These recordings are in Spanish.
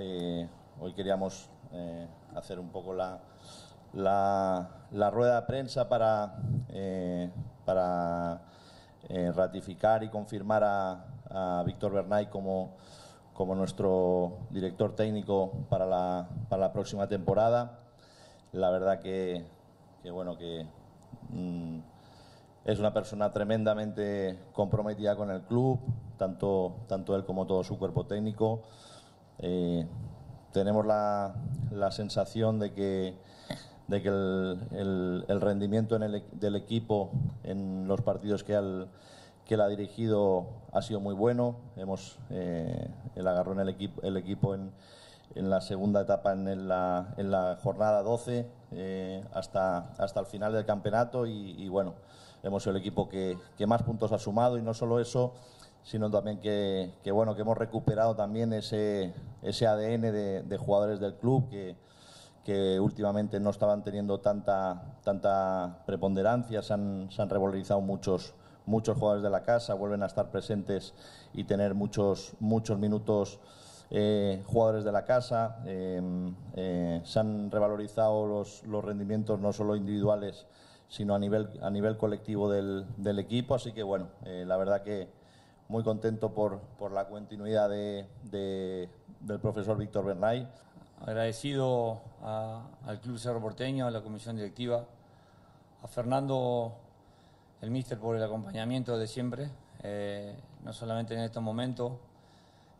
Eh, hoy queríamos eh, hacer un poco la, rueda de prensa para, eh, ratificar y confirmar a, Víctor Bernay como, nuestro director técnico para la, próxima temporada. La verdad que, bueno, que mm, es una persona tremendamente comprometida con el club, tanto, tanto él como todo su cuerpo técnico. Eh, tenemos la, sensación de que, de que el, rendimiento e, del equipo en los partidos que, que él ha dirigido ha sido muy bueno. Hemos eh, el agarró en el, equipo el equipo en, la segunda etapa en la, en la jornada 12 eh, hasta, hasta el final del campeonato y, y bueno, hemos sido el equipo que, que más puntos ha sumado y no solo eso, sino también que, bueno, que hemos recuperado también ese, ADN de, jugadores del club que, últimamente no estaban teniendo tanta, tanta preponderancia, se han, revalorizado muchos, muchos jugadores de la casa, vuelven a estar presentes y tener muchos, muchos minutos eh, jugadores de la casa, em, eh, se han revalorizado los, rendimientos no solo individuales, sino a nivel, a nivel colectivo del equipo, así que bueno, eh, la verdad que muy contento por, por la continuidad de, del profesor Víctor Bernay. Agradecido al Club Cerro Porteño, a la comisión directiva, a Fernando, el míster, por el acompañamiento de siempre, eh, no solamente en estos momentos,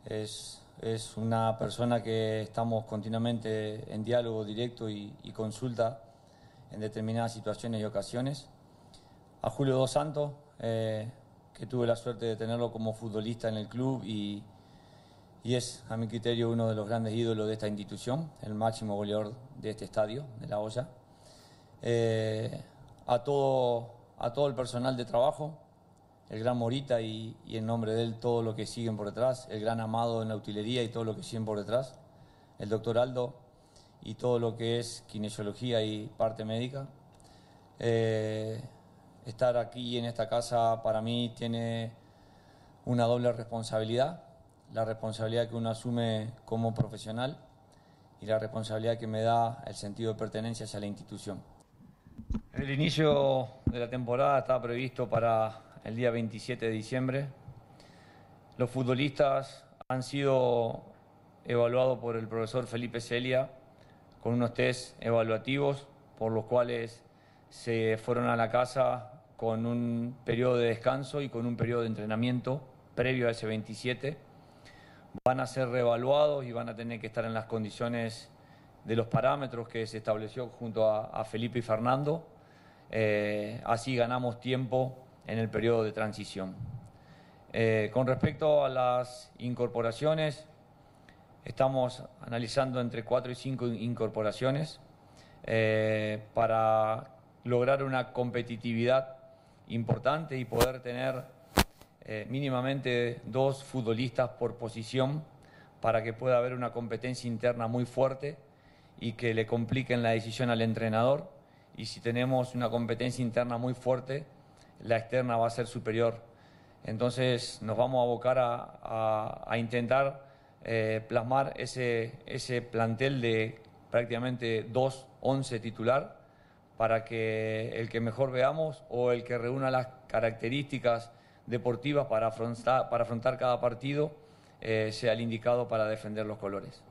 es, es, una persona que estamos continuamente en diálogo directo y, consulta en determinadas situaciones y ocasiones. A Julio Dos Santos, eh, que tuve la suerte de tenerlo como futbolista en el club y, es, a mi criterio, uno de los grandes ídolos de esta institución, el máximo goleador de este estadio, de La Hoya. Eh, a, todo, a todo el personal de trabajo, el gran Morita y, en nombre de él todo lo que siguen por detrás, el gran Amado en la utilería y todo lo que siguen por detrás, el doctor Aldo y todo lo que es kinesiología y parte médica. Eh, estar aquí en esta casa para mí tiene una doble responsabilidad, la responsabilidad que uno asume como profesional y la responsabilidad que me da el sentido de pertenencia hacia la institución. El inicio de la temporada está previsto para el día 27 de diciembre. Los futbolistas han sido evaluados por el profesor Felipe Celia con unos test evaluativos por los cuales se fueron a la casa con un periodo de descanso y con un periodo de entrenamiento previo a ese 27. Van a ser reevaluados y van a tener que estar en las condiciones de los parámetros que se estableció junto a, Felipe y Fernando. Eh, así ganamos tiempo en el periodo de transición. Eh, con respecto a las incorporaciones, estamos analizando entre cuatro y 5 incorporaciones eh, para lograr una competitividad importante y poder tener eh, mínimamente dos futbolistas por posición para que pueda haber una competencia interna muy fuerte y que le compliquen la decisión al entrenador. Y si tenemos una competencia interna muy fuerte, la externa va a ser superior. Entonces nos vamos a abocar a, a, intentar eh, plasmar ese, ese plantel de prácticamente dos once titular para que el que mejor veamos o el que reúna las características deportivas para afrontar, cada partido eh, sea el indicado para defender los colores.